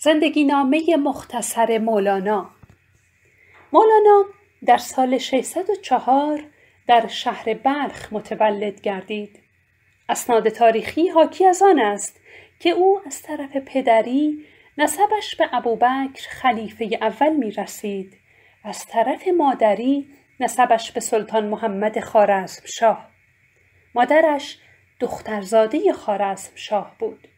زندگی نامه مختصر مولانا مولانا در سال 604 در شهر بلخ متولد گردید. اسناد تاریخی حاکی از آن است که او از طرف پدری نسبش به ابوبکر خلیفه اول می رسید و از طرف مادری نسبش به سلطان محمد شاه. مادرش دخترزاده شاه بود.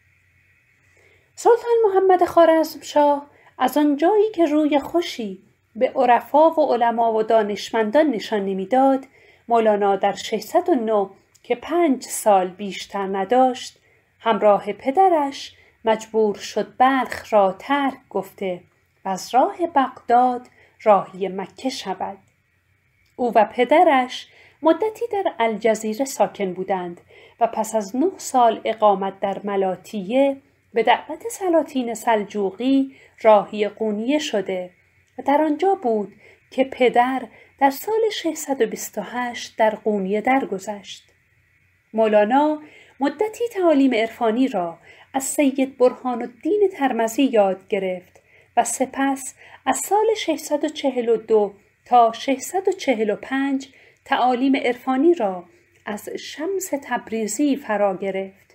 سلطان محمد خوارزمشاه از آن جایی که روی خوشی به عرفا و علما و دانشمندان نشان نمیداد مولانا در 609 که پنج سال بیشتر نداشت همراه پدرش مجبور شد بلخ را ترک گفته و از راه بغداد راهی مکه شود او و پدرش مدتی در الجزیره ساکن بودند و پس از نه سال اقامت در ملاتیه به دعوت سلاطین سلجوقی راهی قونیه شده و در آنجا بود که پدر در سال 628 در قونیه درگذشت مولانا مدتی تعالیم عرفانی را از سید برهان الدین ترمزی یاد گرفت و سپس از سال 642 تا 645 تعالیم عرفانی را از شمس تبریزی فرا گرفت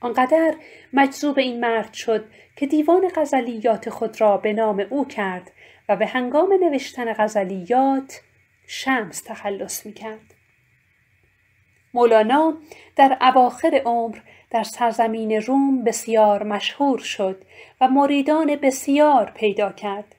آنقدر مجذوب این مرد شد که دیوان غزلیات خود را به نام او کرد و به هنگام نوشتن غزلیات شمس تخلص می کرد. مولانا در اواخر عمر در سرزمین روم بسیار مشهور شد و مریدان بسیار پیدا کرد.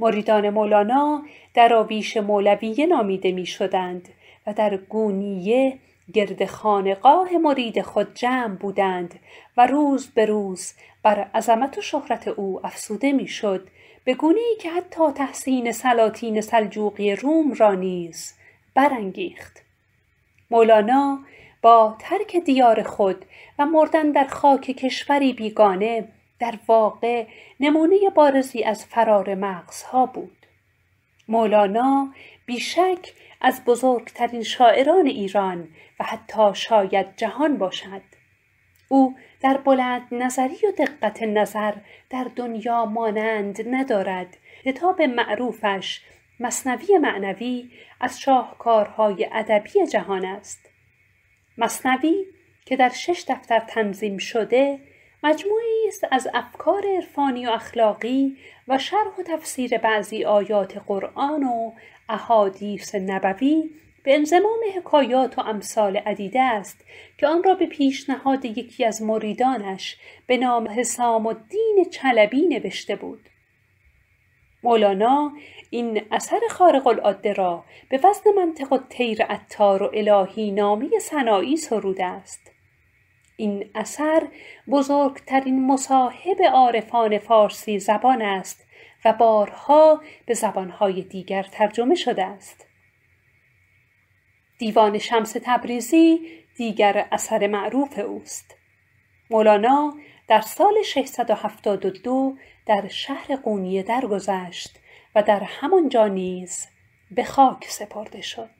مریدان مولانا در آویش مولویه نامیده می شدند و در گونیه گرد خانقاه مرید خود جمع بودند و روز به روز بر عظمت و شهرت او افسوده میشد به گونه ای که حتی تحسین سلاطین سلجوقی روم را نیز برانگیخت مولانا با ترک دیار خود و مردن در خاک کشوری بیگانه در واقع نمونه بارزی از فرار مغزها بود مولانا بیشک از بزرگترین شاعران ایران و حتی شاید جهان باشد او در بلند نظری و دقت نظر در دنیا مانند ندارد کتاب معروفش مصنوی معنوی از شاهکارهای ادبی جهان است مصنوی که در شش دفتر تنظیم شده مجموعی است از افکار عرفانی و اخلاقی و شرح و تفسیر بعضی آیات قرآن و احادیث نبوی به انزمام حکایات و امثال عدیده است که آن را به پیشنهاد یکی از مریدانش به نام حسام الدین چلبی نوشته بود مولانا این اثر خارق العاده را به وزن منطق تیر اتار و الهی نامی سنایی سروده است این اثر بزرگترین مصاحب عارفان فارسی زبان است و بارها به زبانهای دیگر ترجمه شده است. دیوان شمس تبریزی دیگر اثر معروف اوست. مولانا در سال 672 در شهر قونیه درگذشت و در همانجا نیز به خاک سپرده شد.